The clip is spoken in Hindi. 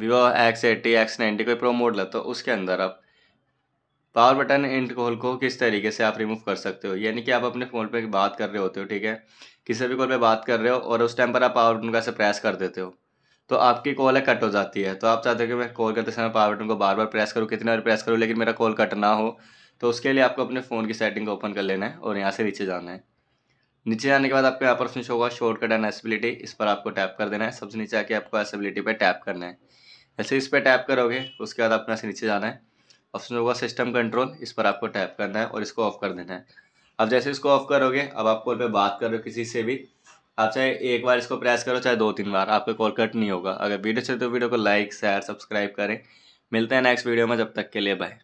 Vivo X eighty X ninety कोई प्रो मोड लेते हो उसके अंदर आप पावर बटन इंट कॉल को किस तरीके से आप रिमूव कर सकते हो यानी कि आप अपने फ़ोन पे बात कर रहे होते हो ठीक है किसी भी कॉल पे बात कर रहे हो और उस टाइम पर आप पावर बटन का से प्रेस कर देते हो तो आपकी कॉल है कट हो जाती है तो आप चाहते हो कि मैं कॉल करते समय पावर बटन को बार बार प्रेस करूँ कितने बार प्रेस करूँ लेकिन मेरा कॉल कट ना हो तो उसके लिए आपको अपने फ़ोन की सेटिंग को ओपन कर लेना है और यहाँ से नीचे जाना है नीचे जाने के बाद आपको यहाँ पर ऑप्शन होगा शॉर्टकट एंड एसेबिलिटी इस पर आपको टैप कर देना है सबसे नीचे आके आपको एसेबिलिटी पर टैप करना है जैसे इस पर टैप करोगे उसके बाद आपको से नीचे जाना है ऑप्शन होगा सिस्टम कंट्रोल इस पर आपको टैप करना है और इसको ऑफ कर देना है अब जैसे इसको ऑफ करोगे अब आप कॉल पर बात करो किसी से भी आप चाहे एक बार इसको प्रेस करो चाहे दो तीन बार आपका कॉल कट नहीं होगा अगर वीडियो चाहिए तो वीडियो को लाइक शेयर सब्सक्राइब करें मिलते हैं नेक्स्ट वीडियो में जब तक के लिए बाय